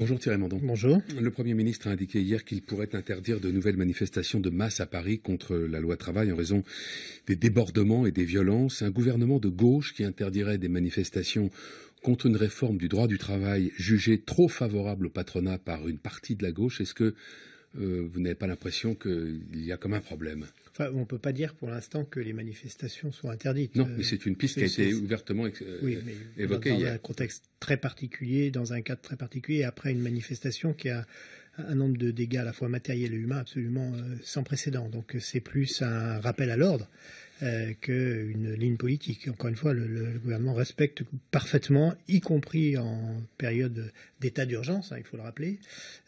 Bonjour Thierry Mandon. Bonjour. Le Premier ministre a indiqué hier qu'il pourrait interdire de nouvelles manifestations de masse à Paris contre la loi travail en raison des débordements et des violences. Un gouvernement de gauche qui interdirait des manifestations contre une réforme du droit du travail jugée trop favorable au patronat par une partie de la gauche, est-ce que euh, vous n'avez pas l'impression qu'il y a comme un problème on ne peut pas dire pour l'instant que les manifestations sont interdites. Non, mais c'est une piste qui a euh, été ouvertement euh, oui, mais y Dans, un contexte très particulier, dans un cadre très particulier, après une manifestation qui a un nombre de dégâts à la fois matériels et humains absolument euh, sans précédent. Donc euh, c'est plus un rappel à l'ordre euh, qu'une ligne politique. Encore une fois, le, gouvernement respecte parfaitement, y compris en période d'état d'urgence, hein, il faut le rappeler,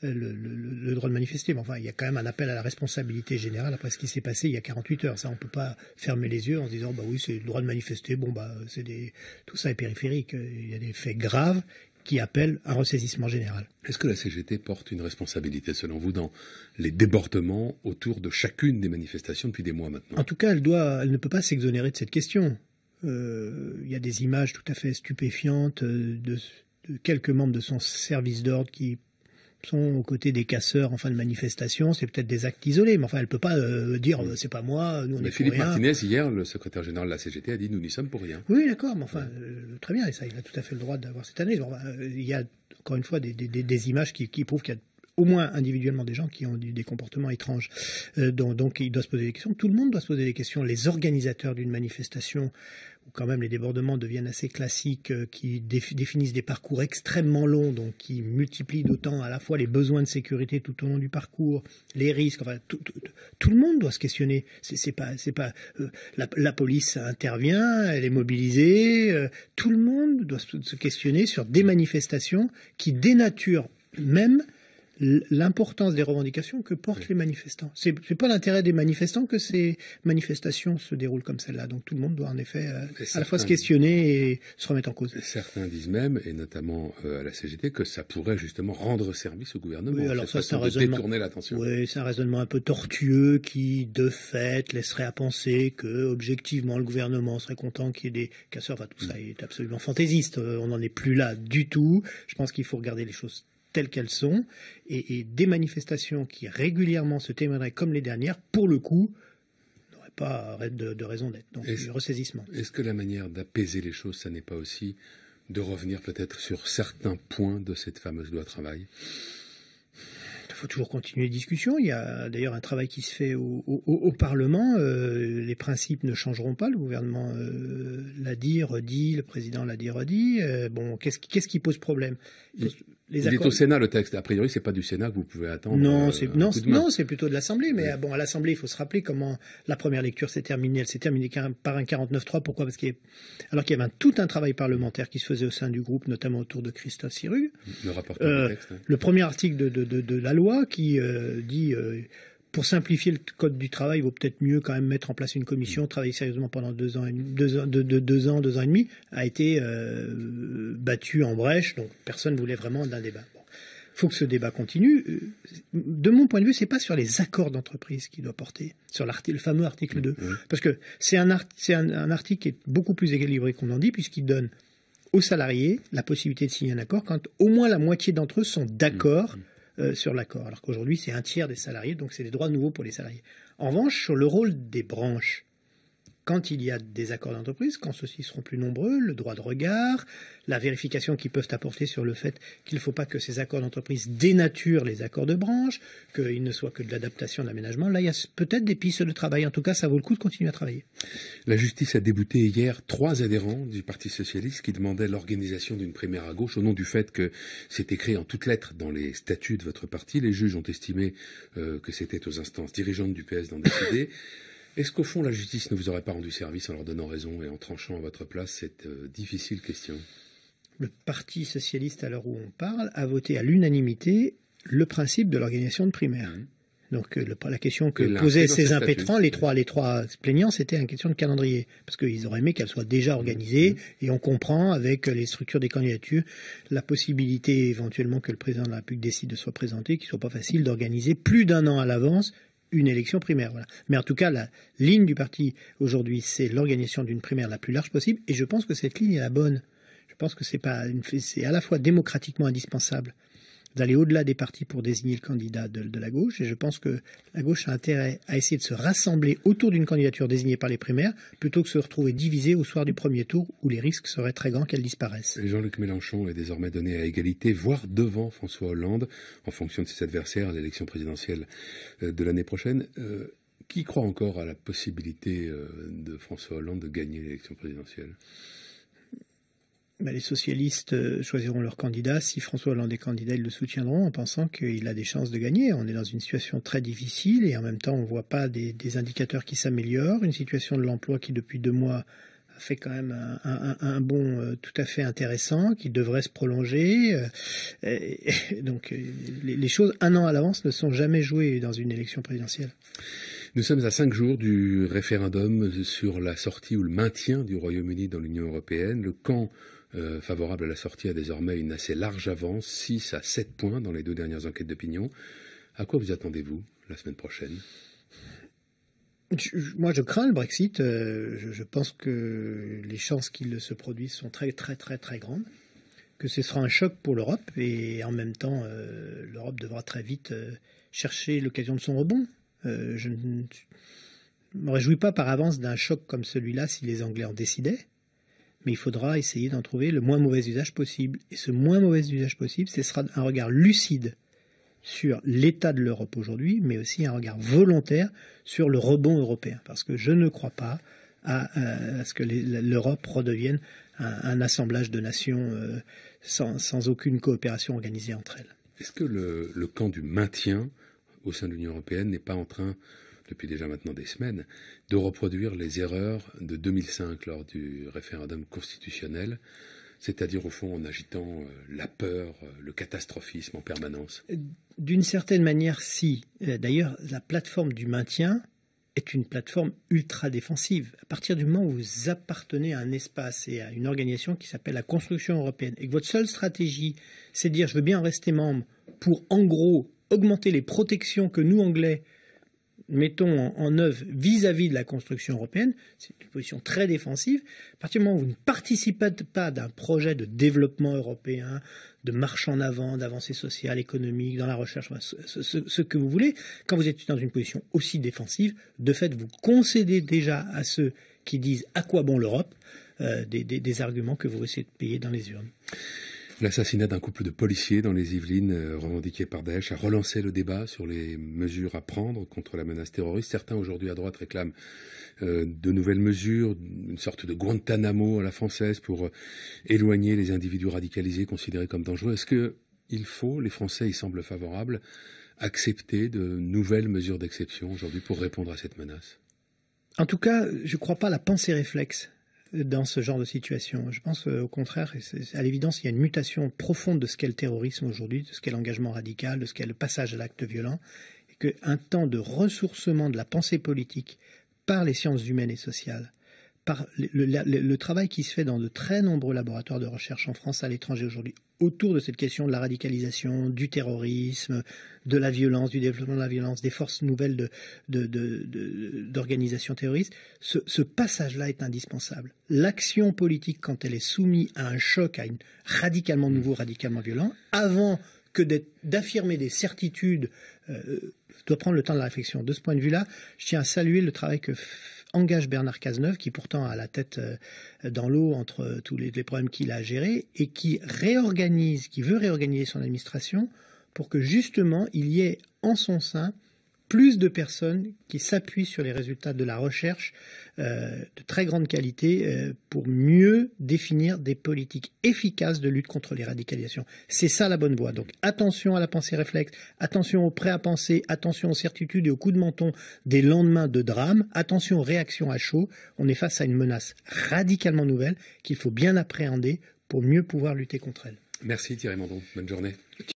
le, droit de manifester. Mais enfin, il y a quand même un appel à la responsabilité générale après ce qui s'est passé il y a 48 heures. Ça, on ne peut pas fermer les yeux en se disant, bah oui, c'est le droit de manifester, bon, bah, c'est des... tout ça est périphérique. Il y a des faits graves, qui appelle un ressaisissement général. Est-ce que la CGT porte une responsabilité, selon vous, dans les débordements autour de chacune des manifestations depuis des mois maintenant En tout cas, elle, ne peut pas s'exonérer de cette question. Euh, il y a des images tout à fait stupéfiantes euh, de quelques membres de son service d'ordre qui sont aux côtés des casseurs en fin de manifestation, c'est peut-être des actes isolés, mais enfin, elle peut pas euh, dire mm. c'est pas moi, nous on mais pour rien. Martinez, hier, le secrétaire général de la CGT a dit nous n'y sommes pour rien. Oui, d'accord, mais enfin, euh, très bien, et ça, il a tout à fait le droit d'avoir cette année bah, euh, il y a encore une fois des, images qui, qui prouvent qu'il y a au moins individuellement des gens qui ont des comportements étranges. Euh, donc, il doit se poser des questions. Tout le monde doit se poser des questions. Les organisateurs d'une manifestation, où quand même les débordements deviennent assez classiques, euh, qui définissent des parcours extrêmement longs, donc qui multiplient d'autant à la fois les besoins de sécurité tout au long du parcours, les risques. Enfin, tout, le monde doit se questionner. Euh, la, police intervient, elle est mobilisée. tout le monde doit se questionner sur des manifestations qui dénaturent même l'importance des revendications que portent les manifestants. C'est n'est pas l'intérêt des manifestants que ces manifestations se déroulent comme celle-là. Donc tout le monde doit en effet euh, à la fois se questionner et se remettre en cause. Certains disent même, et notamment euh, à la CGT, que ça pourrait justement rendre service au gouvernement. Oui, alors ça, c'est un raisonnement. Détourner l'attention. Oui, c'est un raisonnement un peu tortueux qui, de fait, laisserait à penser que, objectivement, le gouvernement serait content qu'il y ait des casseurs. Enfin, tout ça mm. est absolument fantaisiste. Euh, on n'en est plus là du tout. Je pense qu'il faut regarder les choses telles qu'elles sont, et, des manifestations qui régulièrement se témoigneraient comme les dernières, pour le coup, n'auraient pas de, raison d'être. Donc, est ressaisissement. Est-ce que la manière d'apaiser les choses, ça n'est pas aussi de revenir peut-être sur certains points de cette fameuse loi travail Il faut toujours continuer les discussions. Il y a d'ailleurs un travail qui se fait au, Parlement. Euh, les principes ne changeront pas. Le gouvernement euh, l'a dit, redit, le président l'a dit, redit. Euh, bon, qu'est-ce qui, pose problème au Sénat le texte. A priori, c'est pas du Sénat que vous pouvez attendre. Non, euh, c'est non, c'est plutôt de l'Assemblée. Mais bon, à l'Assemblée, il faut se rappeler comment la première lecture s'est terminée. Elle s'est terminée par un 49-3. Pourquoi Parce qu'il y... alors qu'il y avait tout un travail parlementaire qui se faisait au sein du groupe, notamment autour de Christophe Sirugue. Le rapporteur hein. Le premier article de, la loi qui euh, dit euh, pour simplifier le code du travail, il vaut peut-être mieux quand même mettre en place une commission, mm. travailler sérieusement pendant deux ans, deux ans, deux, ans, ans et demi, a été euh, battu en brèche, donc personne ne voulait vraiment d'un débat. Il faut que ce débat continue. Euh, de mon point de vue, ce n'est pas sur les accords d'entreprise qu'il doit porter, sur le fameux article 2. Mm. Mm. Parce que c'est un, article qui est beaucoup plus équilibré qu'on en dit, puisqu'il donne aux salariés la possibilité de signer un accord quand au moins la moitié d'entre eux sont d'accord euh, sur l'accord. Alors qu'aujourd'hui, c'est un tiers des salariés, donc c'est des droits nouveaux pour les salariés. En revanche, sur le rôle des branches, quand il y a des accords d'entreprise, quand ceux-ci seront plus nombreux, le droit de regard, la vérification qu'ils peuvent apporter sur le fait qu'il ne faut pas que ces accords d'entreprise dénaturent les accords de branche, qu'ils ne soient que de l'adaptation, de l'aménagement. Là, il y a peut-être des pistes de travail. En tout cas, ça vaut le coup de continuer à travailler. La justice a débouté hier trois adhérents du Parti socialiste qui demandaient l'organisation d'une primaire à gauche au nom du fait que c'était écrit en toutes lettres dans les statuts de votre parti. Les juges ont estimé euh, que c'était aux instances dirigeantes du PS d'en décider. Est-ce qu'au fond, la justice ne vous aurait pas rendu service en leur donnant raison et en tranchant à votre place cette euh, difficile question Le Parti socialiste, à l'heure où on parle, a voté à l'unanimité le principe de l'organisation de primaire. Mmh. Donc euh, la question que posaient ces impétrants, mmh. les trois, plaignants, c'était une question de calendrier, parce qu'ils auraient aimé qu'elle soit déjà organisée, mmh. et on comprend avec les structures des candidatures la possibilité éventuellement que le président de la République décide de se présenter, qu'il soit pas facile d'organiser plus d'un an à l'avance une élection primaire. Mais en tout cas, la ligne du parti aujourd'hui, c'est l'organisation d'une primaire la plus large possible, et je pense que cette ligne est la bonne. Je pense que c'est à la fois démocratiquement indispensable d'aller au-delà des partis pour désigner le candidat de, la gauche, et je pense que la gauche a intérêt à essayer de se rassembler autour d'une candidature désignée par les primaires, plutôt que se retrouver divisée au soir du premier tour, où les risques seraient très grands qu'elle disparaisse. Jean-Luc Mélenchon est désormais donné à égalité, voire devant François Hollande, en fonction de ses adversaires à l'élection présidentielle euh, de l'année prochaine. Euh, qui croit encore à la possibilité euh, de François Hollande de gagner l'élection présidentielle les socialistes euh, choisiront leur candidat. Si François Hollande est candidat, ils le soutiendront en pensant qu'il a des chances de gagner. On est dans une situation très difficile et en même temps, on ne voit pas des, indicateurs qui s'améliorent. Une situation de l'emploi qui, depuis deux mois, a fait quand même un, un, bond euh, tout à fait intéressant qui devrait se prolonger. Euh, donc, les, les choses un an à l'avance ne sont jamais jouées dans une élection présidentielle. Nous sommes à cinq jours du référendum sur la sortie ou le maintien du Royaume-Uni dans l'Union européenne. Le camp euh, favorable à la sortie a désormais une assez large avance, 6 à 7 points dans les deux dernières enquêtes d'opinion. À quoi vous attendez-vous la semaine prochaine moi, je crains le Brexit. Euh, je, pense que les chances qu'il se produise sont très, très, très, très grandes. Que ce sera un choc pour l'Europe et en même temps, euh, l'Europe devra très vite chercher l'occasion de son rebond. je ne me réjouis pas par avance d'un choc comme celui-là si les Anglais en décidaient mais il faudra essayer d'en trouver le moins mauvais usage possible. Et ce moins mauvais usage possible, ce sera un regard lucide sur l'état de l'Europe aujourd'hui, mais aussi un regard volontaire sur le rebond européen. Parce que je ne crois pas à, euh, ce que l'Europe redevienne un, assemblage de nations euh, sans, aucune coopération organisée entre elles. Est-ce que le, camp du maintien au sein de l'Union européenne n'est pas en train depuis déjà maintenant des semaines, de reproduire les erreurs de 2005 lors du référendum constitutionnel, c'est-à-dire au fond en agitant euh, la peur, euh, le catastrophisme en permanence euh, D'une certaine manière, si. D'ailleurs, la plateforme du maintien est une plateforme ultra défensive. À partir du moment où vous appartenez à un espace et à une organisation qui s'appelle la construction européenne, et que votre seule stratégie, c'est de dire je veux bien rester membre pour, en gros, augmenter les protections que nous, Anglais, mettons en, œuvre vis-à-vis de la construction européenne, c'est une position très défensive, à partir du moment où vous ne participez pas d'un projet de développement européen, de marche en avant, d'avancée sociale, économique, dans la recherche, ce, que vous voulez, quand vous êtes dans une position aussi défensive, de fait, vous concédez déjà à ceux qui disent à quoi bon l'Europe euh, des arguments que vous essayez de payer dans les urnes. L'assassinat d'un couple de policiers dans les Yvelines, euh, revendiqué par Daesh, a relancé le débat sur les mesures à prendre contre la menace terroriste. Certains aujourd'hui à droite réclament euh, de nouvelles mesures, une sorte de Guantanamo à la française pour euh, éloigner les individus radicalisés considérés comme dangereux. Est-ce qu'il faut, les Français y semblent favorables, accepter de nouvelles mesures d'exception aujourd'hui pour répondre à cette menace En tout cas, je ne crois pas à la pensée réflexe dans ce genre de situation. Je pense euh, au contraire, à l'évidence, il y a une mutation profonde de ce qu'est le terrorisme aujourd'hui, de ce qu'est l'engagement radical, de ce qu'est le passage à l'acte violent, et qu'un temps de ressourcement de la pensée politique par les sciences humaines et sociales par le, travail qui se fait dans de très nombreux laboratoires de recherche en France, à l'étranger aujourd'hui, autour de cette question de la radicalisation, du terrorisme, de la violence, du développement de la violence, des forces nouvelles d'organisations de, terroristes, ce, passage-là est indispensable. L'action politique, quand elle est soumise à un choc, à une radicalement mmh. nouveau, radicalement violent, avant que d'affirmer des certitudes, euh, euh, doit prendre le temps de la réflexion. De ce point de vue-là, je tiens à saluer le travail que engage Bernard Cazeneuve, qui pourtant a la tête euh, dans l'eau entre euh, tous les, problèmes qu'il a gérés, et qui réorganise, qui veut réorganiser son administration pour que justement il y ait en son sein plus de personnes qui s'appuient sur les résultats de la recherche euh, de très grande qualité euh, pour mieux définir des politiques efficaces de lutte contre les radicalisations. C'est ça la bonne voie. Donc attention à la pensée réflexe, attention aux prêts à penser, attention aux certitudes et aux coups de menton des lendemains de drames, attention aux réactions à chaud. On est face à une menace radicalement nouvelle qu'il faut bien appréhender pour mieux pouvoir lutter contre elle. Merci Thierry Mandon. Bonne journée.